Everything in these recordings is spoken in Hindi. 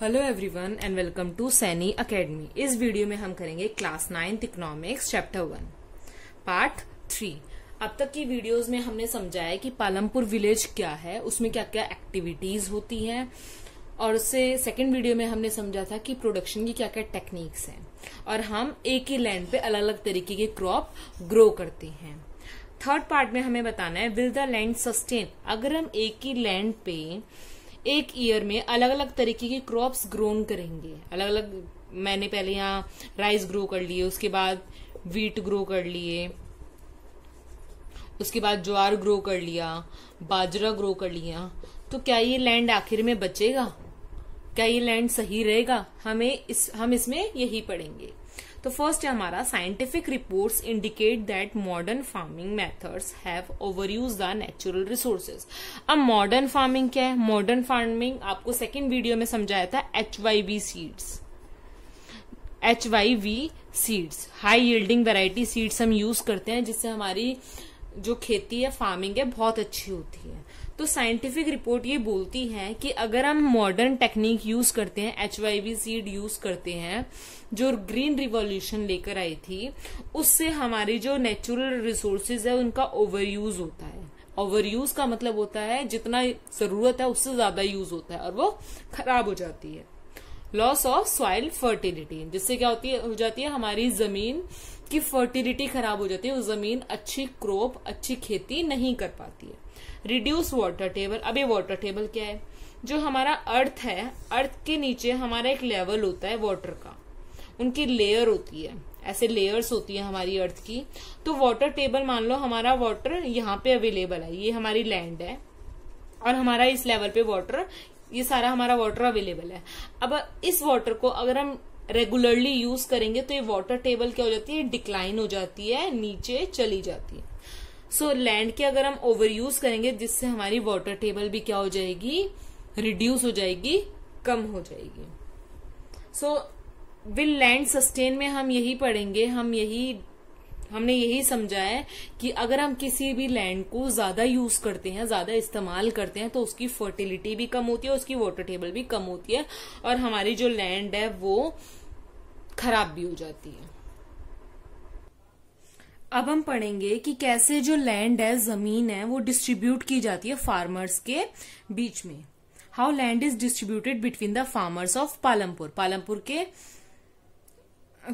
hello everyone and welcome to Saini Academy इस वीडियो में हम करेंगे class ninth economics chapter one part three अब तक की वीडियोस में हमने समझाया कि पालमपुर विलेज क्या है उसमें क्या क्या एक्टिविटीज होती हैं और उससे सेकेंड वीडियो में हमने समझा था कि प्रोडक्शन की क्या क्या टेक्निक्स हैं और हम एक ही लैंड पे अलग अलग तरीके के क्रॉप ग्रो करते हैं थर्ड पार्ट में हमें बताना है विल द लैंड सस्टेन अगर हम एक ही लैंड पे एक ईयर में अलग अलग तरीके के क्रॉप्स ग्रोन करेंगे अलग अलग मैंने पहले यहाँ राइस ग्रो कर लिए उसके बाद वीट ग्रो कर लिए उसके बाद ज्वार ग्रो कर लिया बाजरा ग्रो कर लिया तो क्या ये लैंड आखिर में बचेगा क्या ये लैंड सही रहेगा हमें इस हम इसमें यही पढ़ेंगे तो फर्स्ट है हमारा scientific reports indicate that modern farming methods have overuse the natural resources अब मॉडर्न फार्मिंग क्या है मॉडर्न फार्मिंग आपको सेकेंड वीडियो में समझाया था H Y V seeds H Y V seeds high yielding variety seeds हम यूज करते हैं जिससे हमारी जो खेती है फार्मिंग है बहुत अच्छी होती है तो साइंटिफिक रिपोर्ट ये बोलती है कि अगर हम मॉडर्न टेक्निक यूज करते हैं एच सीड यूज करते हैं जो ग्रीन रिवॉल्यूशन लेकर आई थी उससे हमारी जो नेचुरल रिसोर्सेज है उनका ओवर यूज होता है ओवर यूज का मतलब होता है जितना जरूरत है उससे ज्यादा यूज होता है और वो खराब हो जाती है लॉस ऑफ सॉइल फर्टिलिटी जिससे क्या होती है हो जाती है हमारी जमीन की फर्टिलिटी खराब हो जाती है वो जमीन अच्छी क्रॉप अच्छी खेती नहीं कर पाती है रिड्यूस वाटर टेबल अब ये वाटर टेबल क्या है जो हमारा अर्थ है अर्थ के नीचे हमारा एक लेवल होता है वाटर का उनकी लेयर होती है ऐसे लेयर्स होती है हमारी अर्थ की तो वाटर टेबल मान लो हमारा वाटर यहाँ पे अवेलेबल है ये हमारी लैंड है और हमारा इस लेवल पे वाटर ये सारा हमारा वाटर अवेलेबल है अब इस वाटर को अगर हम रेगुलरली यूज करेंगे तो ये वाटर टेबल क्या हो जाती है डिक्लाइन हो जाती है नीचे चली जाती है सो so, लैंड के अगर हम ओवर यूज करेंगे जिससे हमारी वाटर टेबल भी क्या हो जाएगी रिड्यूस हो जाएगी कम हो जाएगी सो विल लैंड सस्टेन में हम यही पढ़ेंगे हम यही हमने यही समझा है कि अगर हम किसी भी लैंड को ज्यादा यूज करते हैं ज्यादा इस्तेमाल करते हैं तो उसकी फर्टिलिटी भी कम होती है उसकी वाटर टेबल भी कम होती है और हमारी जो लैंड है वो खराब भी हो जाती है अब हम पढ़ेंगे कि कैसे जो लैंड है जमीन है वो डिस्ट्रीब्यूट की जाती है फार्मर्स के बीच में how land is distributed between the farmers of Palampur Palampur के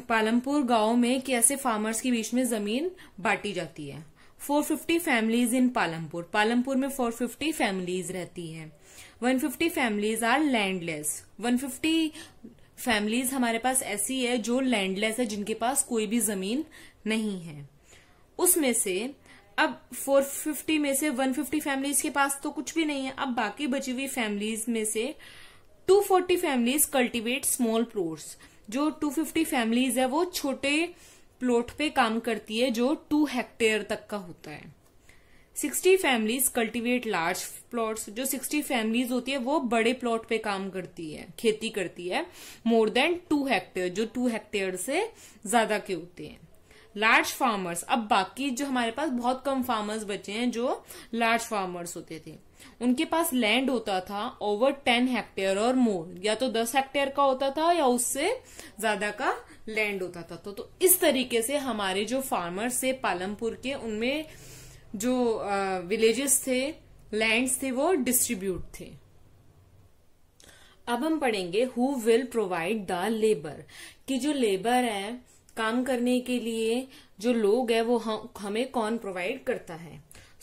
पालमपुर गांव में कैसे फार्मर्स के बीच में जमीन बांटी जाती है 450 फैमिलीज इन पालमपुर पालमपुर में 450 फैमिलीज रहती है 150 फैमिलीज आर लैंडलेस 150 फैमिलीज हमारे पास ऐसी है जो लैंडलेस है जिनके पास कोई भी जमीन नहीं है उसमें से अब 450 में से 150 फैमिलीज के पास तो कुछ भी नहीं है अब बाकी बची हुई फैमिलीज में से 240 फैमिलीज कल्टीवेट स्मॉल प्लोट्स जो 250 फैमिलीज है वो छोटे प्लॉट पे काम करती है जो टू हेक्टेयर तक का होता है 60 फैमिलीज कल्टीवेट लार्ज प्लॉट्स जो 60 फैमिलीज होती है वो बड़े प्लॉट पे काम करती है खेती करती है मोर देन टू हेक्टेयर जो टू हेक्टेयर से ज्यादा के होते हैं लार्ज फार्मर्स अब बाकी जो हमारे पास बहुत कम फार्मर्स बचे हैं जो लार्ज फार्मर्स होते थे उनके पास लैंड होता था ओवर टेन हेक्टेयर और मोर या तो दस हेक्टेयर का होता था या उससे ज्यादा का लैंड होता था तो, तो इस तरीके से हमारे जो फार्मर्स थे पालमपुर के उनमें जो विलेजेस थे लैंड्स थे वो डिस्ट्रीब्यूट थे अब हम पढ़ेंगे who will provide the labour कि जो लेबर है काम करने के लिए जो लोग है वो हम, हमें कौन प्रोवाइड करता है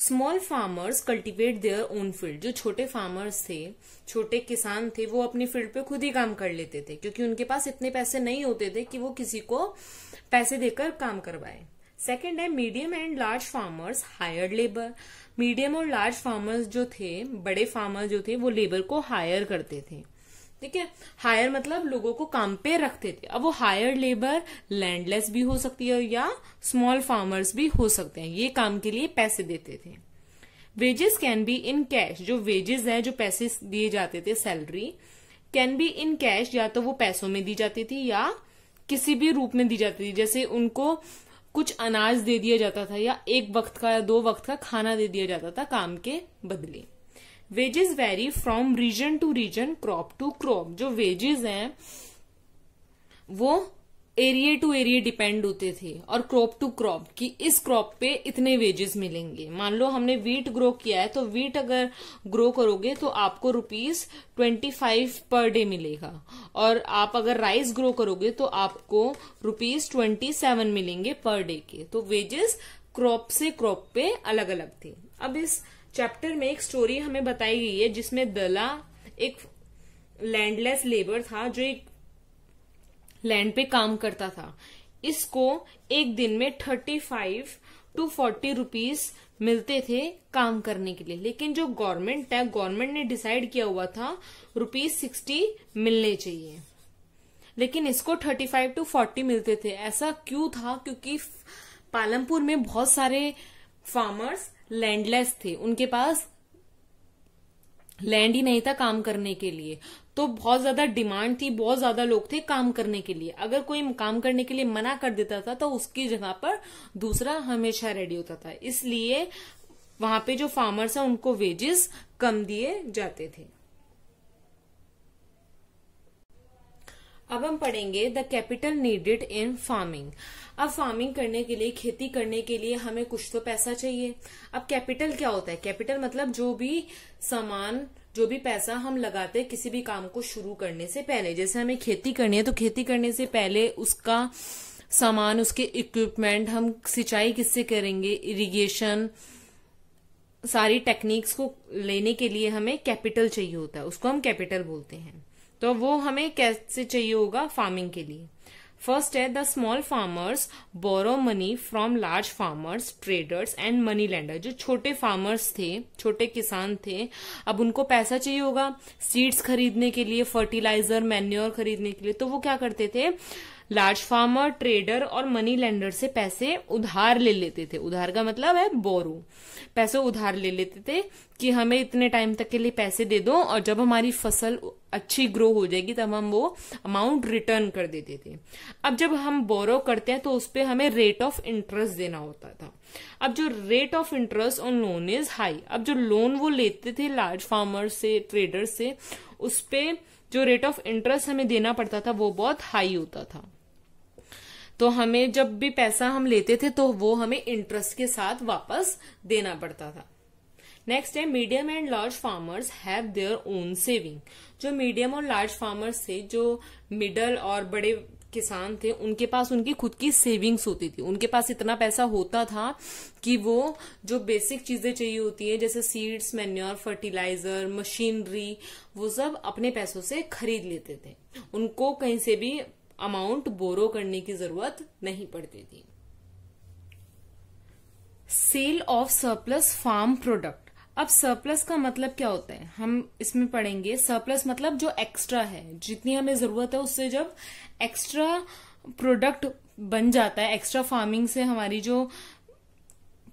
small farmers cultivate their own field जो छोटे फार्मर्स थे छोटे किसान थे वो अपनी फील्ड पे खुद ही काम कर लेते थे क्योंकि उनके पास इतने पैसे नहीं होते थे कि वो किसी को पैसे देकर काम करवाए सेकेंड है medium and large farmers hire labour medium और लार्ज फार्मर्स जो थे बड़े फार्मर जो थे वो लेबर को हायर करते थे ठीक है हायर मतलब लोगों को काम पे रखते थे अब वो हायर लेबर लैंडलेस भी हो सकती है या स्मॉल फार्मर्स भी हो सकते हैं ये काम के लिए पैसे देते थे wages can be in cash जो वेजेस है जो पैसे दिए जाते थे salary can be in cash या तो वो पैसों में दी जाती थी या किसी भी रूप में दी जाती थी जैसे उनको कुछ अनाज दे दिया जाता था या एक वक्त का या दो वक्त का खाना दे दिया जाता था काम के बदले wages vary from region to region crop to crop जो वेजेस हैं वो एरिया टू एरिए डिपेंड होते थे और क्रॉप टू क्रॉप कि इस क्रॉप पे इतने वेजेस मिलेंगे मान लो हमने वीट ग्रो किया है तो वीट अगर ग्रो करोगे तो आपको rupees twenty five per day मिलेगा और आप अगर राइस ग्रो करोगे तो आपको रुपीज ट्वेंटी सेवन मिलेंगे पर डे के तो वेजेस क्रॉप से क्रॉप पे अलग अलग थे अब इस चैप्टर में एक स्टोरी हमें बताई गई है जिसमें दला एक लैंडलेस लेबर था जो एक लैंड पे काम करता था इसको एक दिन में thirty five to forty rupees मिलते थे काम करने के लिए लेकिन जो गवर्नमेंट है गवर्नमेंट ने डिसाइड किया हुआ था रुपीज सिक्सटी मिलने चाहिए लेकिन इसको थर्टी फाइव टू फोर्टी मिलते थे ऐसा क्यों था क्योंकि पालमपुर में बहुत सारे फार्मर्स लैंडलेस थे उनके पास लैंड ही नहीं था काम करने के लिए तो बहुत ज्यादा डिमांड थी बहुत ज्यादा लोग थे काम करने के लिए अगर कोई काम करने के लिए मना कर देता था तो उसकी जगह पर दूसरा हमेशा रेडी होता था इसलिए वहां पे जो फार्मर्स हैं उनको वेजेस कम दिए जाते थे अब हम पढ़ेंगे the capital needed in farming अब फार्मिंग करने के लिए खेती करने के लिए हमें कुछ तो पैसा चाहिए अब कैपिटल क्या होता है कैपिटल मतलब जो भी सामान जो भी पैसा हम लगाते हैं किसी भी काम को शुरू करने से पहले जैसे हमें खेती करनी है तो खेती करने से पहले उसका सामान उसके इक्विपमेंट हम सिंचाई किससे करेंगे इरिगेशन सारी टेक्निक्स को लेने के लिए हमें कैपिटल चाहिए होता है उसको हम कैपिटल बोलते हैं तो वो हमें कैसे चाहिए होगा फार्मिंग के लिए फर्स्ट है the small farmers borrow money from large farmers traders and money lender जो छोटे फार्मर्स थे छोटे किसान थे अब उनको पैसा चाहिए होगा सीड्स खरीदने के लिए फर्टिलाइजर मैन्योर खरीदने के लिए तो वो क्या करते थे लार्ज फार्मर ट्रेडर और मनी लेंडर से पैसे उधार ले लेते थे उधार का मतलब है बोरो पैसे उधार ले लेते थे कि हमें इतने टाइम तक के लिए पैसे दे दो और जब हमारी फसल अच्छी ग्रो हो जाएगी तब हम वो अमाउंट रिटर्न कर देते थे अब जब हम बोरो करते हैं तो उस पर हमें रेट ऑफ इंटरेस्ट देना होता था अब जो rate of interest on loan is high अब जो लोन वो लेते थे लार्ज फार्मर से ट्रेडर से उस पर जो रेट ऑफ इंटरेस्ट हमें देना पड़ता था वो बहुत हाई होता था तो हमें जब भी पैसा हम लेते थे तो वो हमें इंटरेस्ट के साथ वापस देना पड़ता था नेक्स्ट है medium and large farmers have their own saving जो मीडियम और लार्ज फार्मर्स थे जो मिडल और बड़े किसान थे उनके पास उनकी खुद की सेविंग्स होती थी उनके पास इतना पैसा होता था कि वो जो बेसिक चीजें चाहिए होती है जैसे सीड्स मैन्योर फर्टिलाइजर मशीनरी वो सब अपने पैसों से खरीद लेते थे उनको कहीं से भी अमाउंट बोरो करने की जरूरत नहीं पड़ती थी sale of surplus farm product अब सरप्लस का मतलब क्या होता है हम इसमें पढ़ेंगे सरप्लस मतलब जो एक्स्ट्रा है जितनी हमें जरूरत है उससे जब एक्स्ट्रा प्रोडक्ट बन जाता है एक्स्ट्रा फार्मिंग से हमारी जो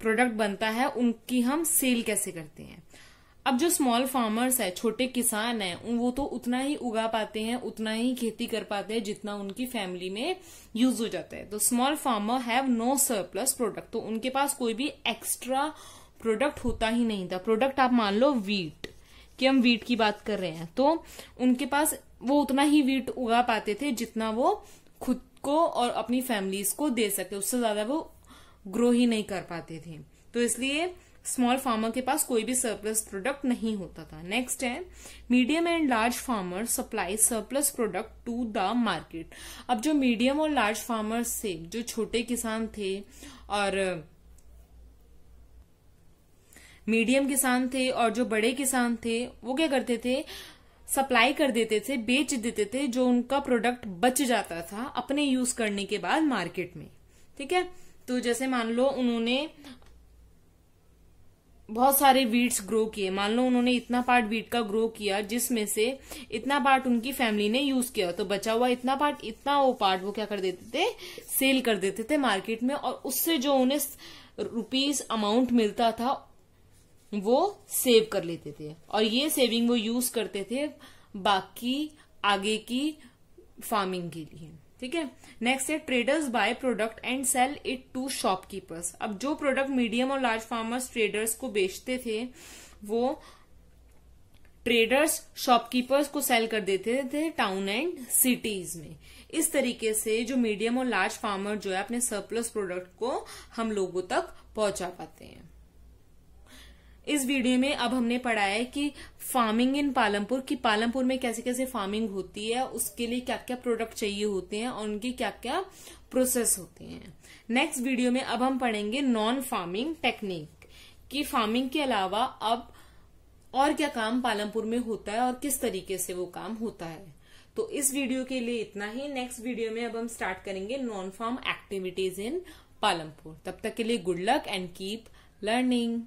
प्रोडक्ट बनता है उनकी हम सेल कैसे करते हैं अब जो स्मॉल फार्मर्स है छोटे किसान हैं वो तो उतना ही उगा पाते हैं उतना ही खेती कर पाते हैं जितना उनकी फैमिली में यूज हो जाता है तो small farmer have no surplus product तो उनके पास कोई भी एक्स्ट्रा प्रोडक्ट होता ही नहीं था प्रोडक्ट आप मान लो वीट कि हम वीट की बात कर रहे हैं तो उनके पास वो उतना ही वीट उगा पाते थे जितना वो खुद को और अपनी फैमिलीज को दे सके उससे ज्यादा वो ग्रो ही नहीं कर पाते थे तो इसलिए स्मॉल फार्मर के पास कोई भी सरप्लस प्रोडक्ट नहीं होता था नेक्स्ट है medium and large farmer supply surplus product to the market अब जो मीडियम और लार्ज फार्मर्स थे जो छोटे किसान थे और मीडियम किसान थे और जो बड़े किसान थे वो क्या करते थे सप्लाई कर देते थे बेच देते थे जो उनका प्रोडक्ट बच जाता था अपने यूज करने के बाद मार्केट में ठीक है तो जैसे मान लो उन्होंने बहुत सारे वीड्स ग्रो किए मान लो उन्होंने इतना पार्ट वीट का ग्रो किया जिसमें से इतना पार्ट उनकी फैमिली ने यूज किया तो बचा हुआ इतना पार्ट इतना वो पार्ट वो क्या कर देते थे सेल कर देते थे मार्केट में और उससे जो उन्हें रुपीस अमाउंट मिलता था वो सेव कर लेते थे और ये सेविंग वो यूज करते थे बाकी आगे की फार्मिंग के लिए ठीक है नेक्स्ट है traders buy product and sell it to shopkeepers अब जो प्रोडक्ट मीडियम और लार्ज फार्मर्स ट्रेडर्स को बेचते थे वो ट्रेडर्स शॉपकीपर्स को सेल कर देते थे टाउन एंड सिटीज में इस तरीके से जो मीडियम और लार्ज फार्मर जो है अपने सरप्लस प्रोडक्ट को हम लोगों तक पहुंचा पाते हैं इस वीडियो में अब हमने पढ़ा है कि फार्मिंग इन पालमपुर कि पालमपुर में कैसे कैसे फार्मिंग होती है उसके लिए क्या क्या प्रोडक्ट चाहिए होते हैं और उनके क्या क्या प्रोसेस होते हैं नेक्स्ट वीडियो में अब हम पढ़ेंगे नॉन फार्मिंग टेक्निक कि फार्मिंग के अलावा अब और क्या काम पालमपुर में होता है और किस तरीके से वो काम होता है तो इस वीडियो के लिए इतना ही नेक्स्ट वीडियो में अब हम स्टार्ट करेंगे non farm activities in Palampur तब तक के लिए good luck and keep learning